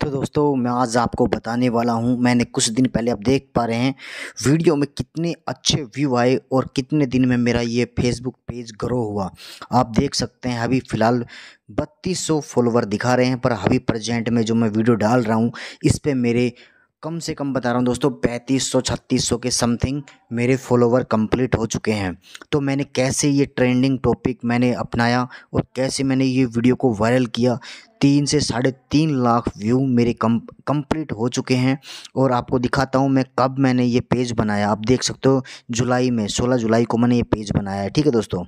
तो दोस्तों मैं आज आपको बताने वाला हूँ मैंने कुछ दिन पहले आप देख पा रहे हैं वीडियो में कितने अच्छे व्यू आए और कितने दिन में मेरा ये फेसबुक पेज ग्रो हुआ आप देख सकते हैं अभी फ़िलहाल बत्तीस सौ फॉलोवर दिखा रहे हैं पर अभी प्रजेंट में जो मैं वीडियो डाल रहा हूँ इस पर मेरे कम से कम बता रहा हूँ दोस्तों पैंतीस सौ छत्तीस सौ के समथिंग मेरे फॉलोवर कंप्लीट हो चुके हैं तो मैंने कैसे ये ट्रेंडिंग टॉपिक मैंने अपनाया और कैसे मैंने ये वीडियो को वायरल किया तीन से साढ़े तीन लाख व्यू मेरे कम कंप्लीट हो चुके हैं और आपको दिखाता हूँ मैं कब मैंने ये पेज बनाया आप देख सकते हो जुलाई में सोलह जुलाई को मैंने ये पेज बनाया है ठीक है दोस्तों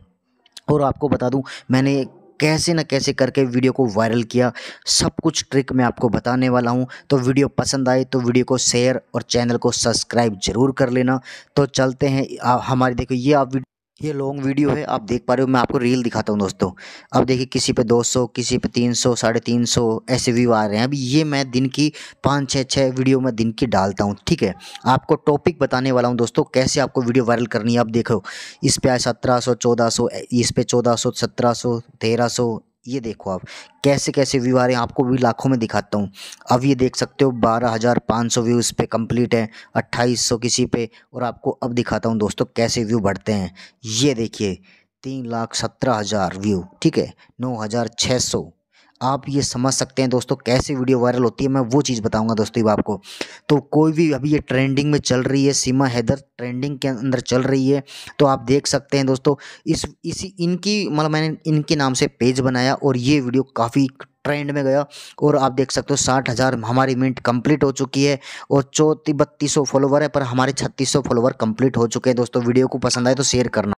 और आपको बता दूं मैंने कैसे ना कैसे करके वीडियो को वायरल किया सब कुछ ट्रिक मैं आपको बताने वाला हूँ तो वीडियो पसंद आए तो वीडियो को शेयर और चैनल को सब्सक्राइब जरूर कर लेना तो चलते हैं हमारे देखो ये आप ये लॉन्ग वीडियो है आप देख पा रहे हो मैं आपको रील दिखाता हूँ दोस्तों अब देखिए किसी पे 200 किसी पे 300 साढ़े तीन सौ ऐसे व्यू आ रहे हैं अभी ये मैं दिन की पाँच छः छः वीडियो मैं दिन की डालता हूँ ठीक है आपको टॉपिक बताने वाला हूँ दोस्तों कैसे आपको वीडियो वायरल करनी है आप देखो इस पे आए सत्रह सौ चौदह सौ इस पर चौदह सौ सत्रह सौ तेरह सौ ये देखो आप कैसे कैसे व्यू आ रहे हैं आपको भी लाखों में दिखाता हूँ अब ये देख सकते हो बारह हज़ार पाँच सौ व्यूज़ पे कंप्लीट है अट्ठाईस सौ किसी पे और आपको अब दिखाता हूँ दोस्तों कैसे व्यू बढ़ते हैं ये देखिए तीन लाख सत्रह हज़ार व्यू ठीक है नौ हज़ार छः सौ आप ये समझ सकते हैं दोस्तों कैसे वीडियो वायरल होती है मैं वो चीज़ बताऊंगा दोस्तों ये आपको तो कोई भी अभी ये ट्रेंडिंग में चल रही है सीमा हैदर ट्रेंडिंग के अंदर चल रही है तो आप देख सकते हैं दोस्तों इस इसी इनकी मतलब मैंने इनके नाम से पेज बनाया और ये वीडियो काफ़ी ट्रेंड में गया और आप देख सकते हो साठ हज़ार हमारी मिनट कंप्लीट हो चुकी है और चौथी बत्तीस सौ फॉलोवर है पर हमारे छत्तीस सौ फॉलोवर कंप्लीट हो चुके हैं दोस्तों वीडियो को पसंद आए तो शेयर करना